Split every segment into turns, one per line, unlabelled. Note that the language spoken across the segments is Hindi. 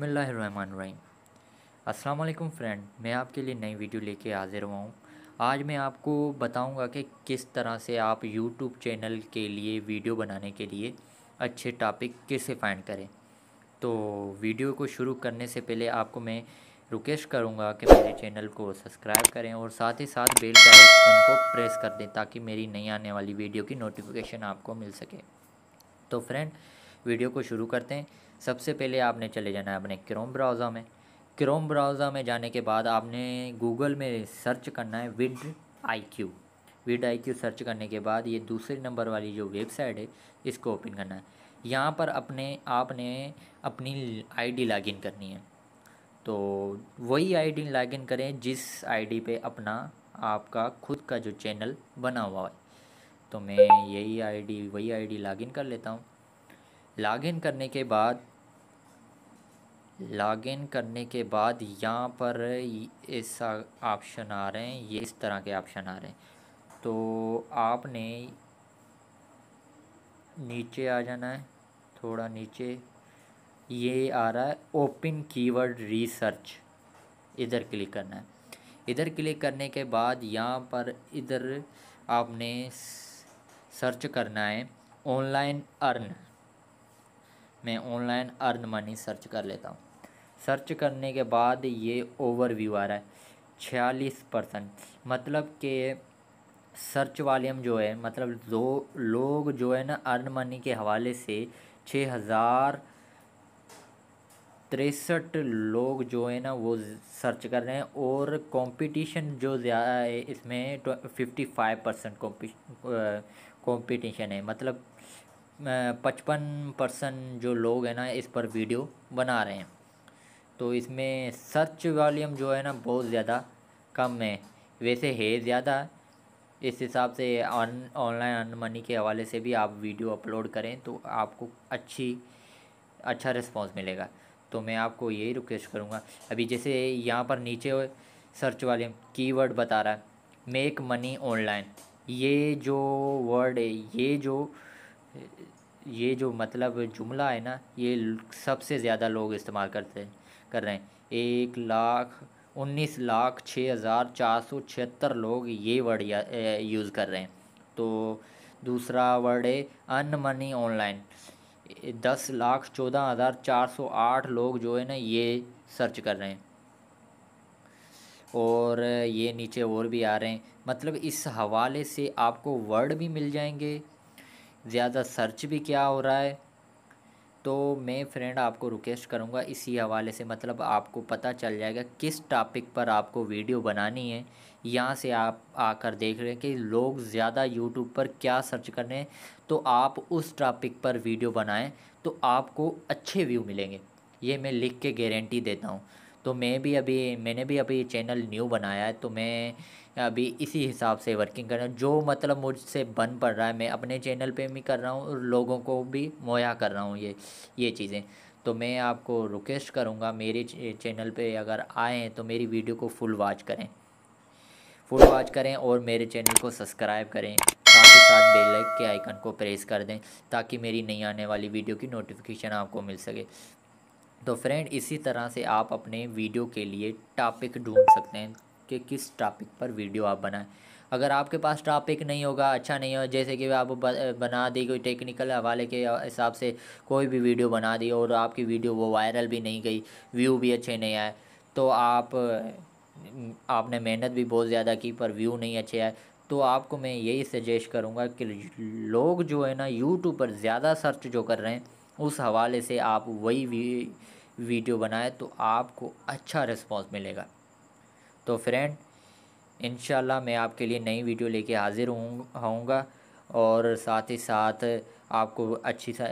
बसमीम अस्सलाम फ्रेंड मैं आपके लिए नई वीडियो लेके हाज़िर हुआ हूँ आज मैं आपको बताऊंगा कि किस तरह से आप यूट्यूब चैनल के लिए वीडियो बनाने के लिए अच्छे टॉपिक कैसे फाइंड करें तो वीडियो को शुरू करने से पहले आपको मैं रिक्वेस्ट करूंगा कि मेरे चैनल को सब्सक्राइब करें और साथ ही साथ बेल का आइकन को प्रेस कर दें ताकि मेरी नई आने वाली वीडियो की नोटिफिकेशन आपको मिल सके तो फ्रेंड वीडियो को शुरू करते हैं सबसे पहले आपने चले जाना है अपने क्रोम ब्राउज़र में क्रोम ब्राउज़र में जाने के बाद आपने गूगल में सर्च करना है vid I Q vid I Q search करने के बाद ये दूसरे नंबर वाली जो वेबसाइट है इसको ओपन करना है यहाँ पर अपने आपने अपनी आईडी लॉगिन करनी है तो वही आईडी लॉगिन करें जिस आईडी पे अपना आपका खुद का जो चैनल बना हुआ है तो मैं यही आईडी वही आईडी लॉगिन कर लेता हूँ लॉगिन करने के बाद लॉगिन करने के बाद यहाँ पर ऐसा ऑप्शन आ रहे हैं ये इस तरह के ऑप्शन आ रहे हैं तो आपने नीचे आ जाना है थोड़ा नीचे ये आ रहा है ओपन कीवर्ड रिसर्च इधर क्लिक करना है इधर क्लिक करने के बाद यहाँ पर इधर आपने सर्च करना है ऑनलाइन अर्न मैं ऑनलाइन अर्न मनी सर्च कर लेता हूँ सर्च करने के बाद ये ओवरव्यू आ रहा है छियालीस परसेंट मतलब कि सर्च वॉल्यूम जो है मतलब जो लोग जो है ना अर्न मनी के हवाले से छः हज़ार तिरसठ लोग जो है ना वो सर्च कर रहे हैं और कंपटीशन जो ज़्यादा है इसमें फिफ्टी फाइव परसेंट कॉम्पिटिशन है मतलब पचपन परसेंट जो लोग हैं ना इस पर वीडियो बना रहे हैं तो इसमें सर्च वॉल्यूम जो है ना बहुत ज़्यादा कम है वैसे है ज़्यादा इस हिसाब से ऑन ऑनलाइन अन मनी के हवाले से भी आप वीडियो अपलोड करें तो आपको अच्छी अच्छा रिस्पॉन्स मिलेगा तो मैं आपको यही रिक्वेस्ट करूँगा अभी जैसे यहाँ पर नीचे सर्च वाले कीवर्ड बता रहा है मेक मनी ऑनलाइन ये जो वर्ड है ये जो ये जो मतलब जुमला है ना ये सबसे ज़्यादा लोग इस्तेमाल करते हैं कर रहे हैं एक लाख उन्नीस लाख छः हज़ार चार सौ छिहत्तर लोग ये वर्ड यूज़ कर रहे हैं तो दूसरा वर्ड है अन मनी ऑनलाइन दस लाख चौदह हज़ार चार सौ आठ लोग जो है ना ये सर्च कर रहे हैं और ये नीचे और भी आ रहे हैं मतलब इस हवाले से आपको वर्ड भी मिल जाएंगे ज़्यादा सर्च भी क्या हो रहा है तो मैं फ्रेंड आपको रिक्वेस्ट करूँगा इसी हवाले से मतलब आपको पता चल जाएगा किस टॉपिक पर आपको वीडियो बनानी है यहाँ से आप आकर देख रहे हैं कि लोग ज़्यादा यूट्यूब पर क्या सर्च कर रहे हैं तो आप उस टॉपिक पर वीडियो बनाएं तो आपको अच्छे व्यू मिलेंगे ये मैं लिख के गारंटी देता हूँ तो मैं भी अभी मैंने भी अभी चैनल न्यू बनाया है तो मैं अभी इसी हिसाब से वर्किंग कर रहा हूँ जो मतलब मुझसे बन पड़ रहा है मैं अपने चैनल पे भी कर रहा हूँ और लोगों को भी मुहैया कर रहा हूँ ये ये चीज़ें तो मैं आपको रिक्वेस्ट करूँगा मेरे चैनल पे अगर आए हैं तो मेरी वीडियो को फुल वॉच करें फुल वॉच करें और मेरे चैनल को सब्सक्राइब करें साथ ही साथ बेलक के आइकन को प्रेस कर दें ताकि मेरी नई आने वाली वीडियो की नोटिफिकेशन आपको मिल सके तो फ्रेंड इसी तरह से आप अपने वीडियो के लिए टॉपिक ढूंढ सकते हैं कि किस टॉपिक पर वीडियो आप बनाएं अगर आपके पास टॉपिक नहीं होगा अच्छा नहीं हो जैसे कि आप बना दी कोई टेक्निकल हवाले के हिसाब से कोई भी वीडियो बना दी और आपकी वीडियो वो वायरल भी नहीं गई व्यू भी अच्छे नहीं आए तो आप आपने मेहनत भी बहुत ज़्यादा की पर व्यू नहीं अच्छे आए तो आपको मैं यही सजेस्ट करूँगा कि लोग जो है ना यूट्यूब पर ज़्यादा सर्च जो कर रहे हैं उस हवाले से आप वही वीडियो बनाए तो आपको अच्छा रिस्पॉन्स मिलेगा तो फ्रेंड इन मैं आपके लिए नई वीडियो लेके हाज़िर होऊंगा और साथ ही साथ आपको अच्छी सा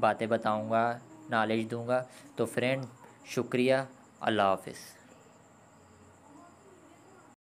बातें बताऊंगा नॉलेज दूंगा तो फ्रेंड शुक्रिया अल्लाह हाफिज़